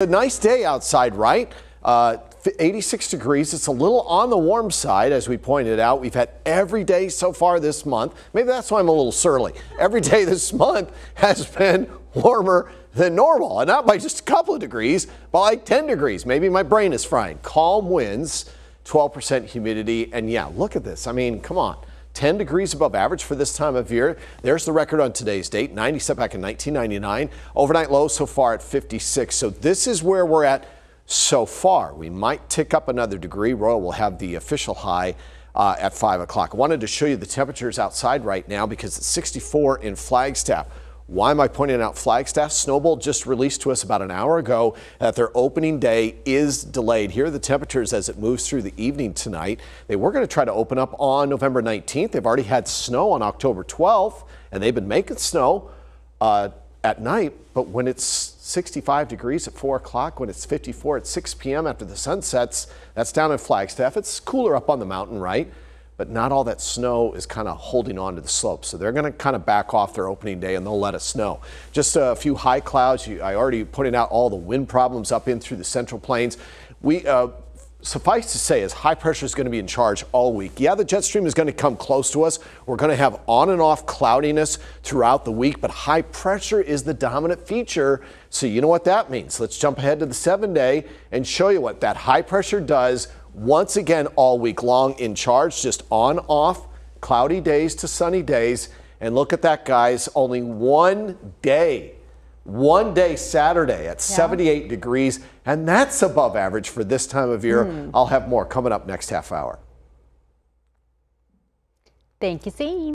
A nice day outside, right? Uh, 86 degrees. It's a little on the warm side, as we pointed out. We've had every day so far this month. Maybe that's why I'm a little surly. Every day this month has been warmer than normal, and not by just a couple of degrees, but like 10 degrees. Maybe my brain is frying. Calm winds, 12% humidity, and yeah, look at this. I mean, come on. 10 degrees above average for this time of year. There's the record on today's date, 97 back in 1999. Overnight low so far at 56. So this is where we're at so far. We might tick up another degree. Royal will have the official high uh, at 5 o'clock. Wanted to show you the temperatures outside right now because it's 64 in Flagstaff. Why am I pointing out Flagstaff? Snowball just released to us about an hour ago that their opening day is delayed. Here are the temperatures as it moves through the evening tonight. They were going to try to open up on November 19th. They've already had snow on October 12th, and they've been making snow uh, at night. But when it's 65 degrees at 4 o'clock, when it's 54 at 6 p.m. after the sun sets, that's down in Flagstaff. It's cooler up on the mountain, right? but not all that snow is kind of holding on to the slope. So they're going to kind of back off their opening day and they'll let us snow. Just a few high clouds. I already pointed out all the wind problems up in through the central plains. We uh, suffice to say is high pressure is going to be in charge all week. Yeah, the jet stream is going to come close to us. We're going to have on and off cloudiness throughout the week, but high pressure is the dominant feature. So you know what that means. Let's jump ahead to the seven day and show you what that high pressure does once again all week long in charge, just on off, cloudy days to sunny days. And look at that, guys, only one day, one day Saturday at yeah. 78 degrees. And that's above average for this time of year. Mm. I'll have more coming up next half hour. Thank you, Sam.